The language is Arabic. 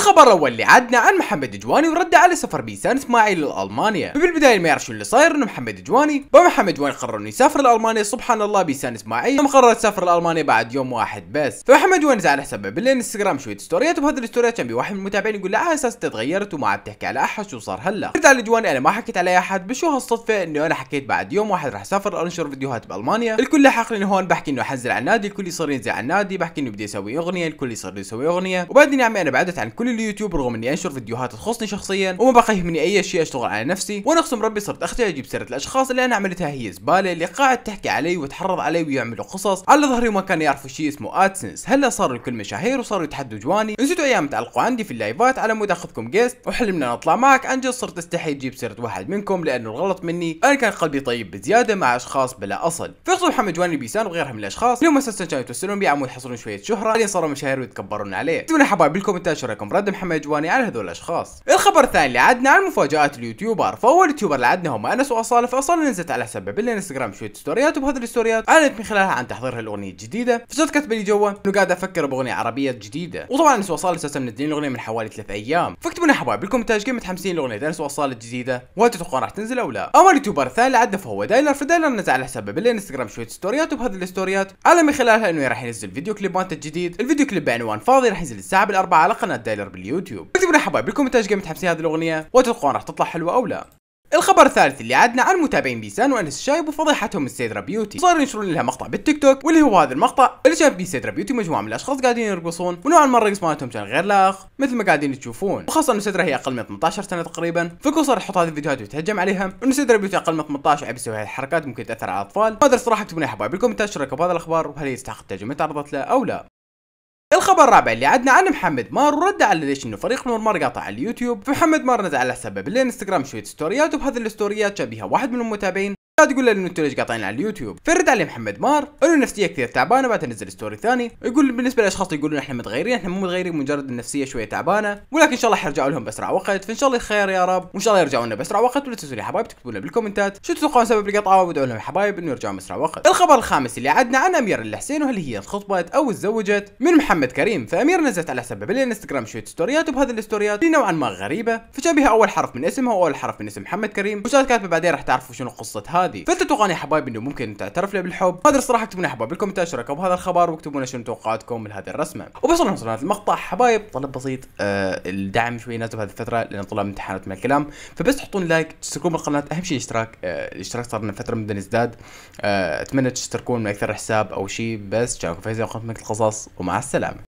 الخبر الاول اللي عدنا عن محمد جواني ورد على سفر بيسان اسماعيل لالمانيا بالبدايه ما يعرف شو اللي صاير انه محمد جواني محمد جواني قرر انه يسافر لالمانيا سبحان الله بيسان اسماعيل ثم قرر يسافر لالمانيا بعد يوم واحد بس فمحمد جواني زعل حسابه بالانستغرام شويه ستوريات وبهذه الستوريات كان بواحد من المتابعين يقول له على اساس تغيرت وما عاد تحكي على احد شو صار هلا رد على جواني انا ما حكيت على احد بشو هالصدفه انه انا حكيت بعد يوم واحد راح اسافر انشر فيديوهات بالمانيا الكل لي هون بحكي انه حنزل على النادي الكل يصير ينزل على النادي بحكي انه بدي اسوي اغنيه الكل يصير يسوي اغنيه وبعدين يا عمي انا بعدت عن كل لليوتيوب رغم اني انشر فيديوهات تخصني شخصيا وما بقى يهمني اي شيء اشتغل على نفسي وانا اقسم ربي صرت اختي اجيب سيره الاشخاص اللي انا عملتها هي زباله اللي قاعد تحكي علي وتحرض علي ويعملوا قصص على ظهري وما كان يعرفوا شيء اسمه ادسنس هلا صاروا الكل مشاهير وصاروا يتحدوا جواني نسيتوا ايام تعلقوا عندي في اللايفات على مود اخذكم جيست وحلمنا نطلع معك انجز صرت استحي اجيب سيره واحد منكم لانه الغلط مني انا كان قلبي طيب بزياده مع اشخاص بلا اصل فيخصو محمد جواني بيسان وغيرهم من الاشخاص اليوم اساسا كانوا يتوسلون بيه عمود يحصلون شويه شهره بعدين صاروا مشاهير ويتكبرون عليه تمنى حبايب بالكومنتات شو رايكم رد محمد جواني على هذول الاشخاص الخبر الثاني اللي عدنا عن مفاجات اليوتيوبر فاول يوتيوبر اللي عدنا هم انس واصاله فاصاله نزلت على حسابها بالانستغرام شويه ستوريات وبهذه الستوريات اعلنت من خلالها عن تحضيرها الاغنيه الجديده فصرت كاتبه لي جوا انه قاعد افكر باغنيه عربيه جديده وطبعا انس واصاله اساسا منزلين الاغنيه من حوالي ثلاث ايام فاكتبوا لنا حبايب بالكومنتات كيف متحمسين لاغنيه انس واصاله الجديدة وهل تتوقعون راح تنزل او لا اما اليوتيوبر الثاني اللي عدنا فهو دايلر فدايلر نزل على حسابه بالانستغرام شويه ستوريات وبهذه الستوريات اعلن من خلالها انه راح ينزل فيديو كليب مالته الجديد الفيديو كليب بعنوان فاضي راح ينزل الساعه بالاربعه على قناه دايلر باليوتيوب اكتبوا حبايب بالكومنتات كم متحمسين هذه الاغنيه وتتوقعون راح تطلع حلوه او لا الخبر الثالث اللي عدنا عن متابعين بيسان وانس الشايب وفضيحتهم السيدرا بيوتي صاروا ينشرون لها مقطع بالتيك توك واللي هو هذا المقطع اللي شاف بيه سيدرا بيوتي مجموعه من الاشخاص قاعدين يرقصون ونوعا ما الرقص مالتهم كان غير لاخ مثل ما قاعدين تشوفون وخاصه انه سيدرا هي اقل من 18 سنه تقريبا فكل صار يحط هذه الفيديوهات ويتهجم عليها انه سيدرا بيوتي اقل من 18 وعم يسوي هذه الحركات ممكن تاثر على الاطفال ما ادري صراحه اكتبوا لي حبايب بالكومنتات شاركوا بهذا الاخبار وهل يستحق الترجمه تعرضت له او لا الخبر الرابع اللي عدنا عن محمد مار ورد على ليش انه فريق نور مار قاطع على اليوتيوب فمحمد مار نزل على حسابه بالانستغرام شويه ستوريات وبهذه الستوريات شابيها واحد من المتابعين لا تقول له انه ليش قاطعين على اليوتيوب فرد عليه محمد مار انه نفسيه كثير تعبانه بعد تنزل ستوري ثاني يقول بالنسبه للاشخاص يقولون احنا متغيرين احنا مو متغيرين مجرد النفسيه شويه تعبانه ولكن ان شاء الله حيرجعوا لهم باسرع وقت فان شاء الله خير يا رب وان شاء الله يرجعوا لنا باسرع وقت ولا تنسوا يا حبايب تكتبوا لنا بالكومنتات شو تتوقعون سبب القطعه وادعوا لهم يا حبايب انه يرجعوا باسرع وقت الخبر الخامس اللي عدنا عن امير الحسين وهل هي خطبت او تزوجت من محمد كريم فامير نزلت على حسابها الانستغرام شويه ستوريات وبهذه الستوريات نوعا ما غريبه فجاب بها اول حرف من اسمها واول حرف من اسم محمد كريم وصارت كاتبه بعدين راح تعرفوا شنو قصه هذا هذه فانت تتوقعون يا حبايب انه ممكن تعترف لي بالحب ما ادري صراحه اكتبوا لي حبايب بالكومنتات شاركوا بهذا الخبر واكتبوا لنا شنو توقعاتكم من هذه الرسمه وبس وصلنا المقطع حبايب طلب بسيط آه الدعم شوي نازل بهذه الفتره لان طلاب امتحانات من الكلام فبس تحطون لايك تشتركون بالقناه اهم شيء الاشتراك آه الاشتراك صار لنا فتره بدنا نزداد آه اتمنى تشتركون من اكثر حساب او شيء بس شاركوا فيزياء وقناه القصص ومع السلامه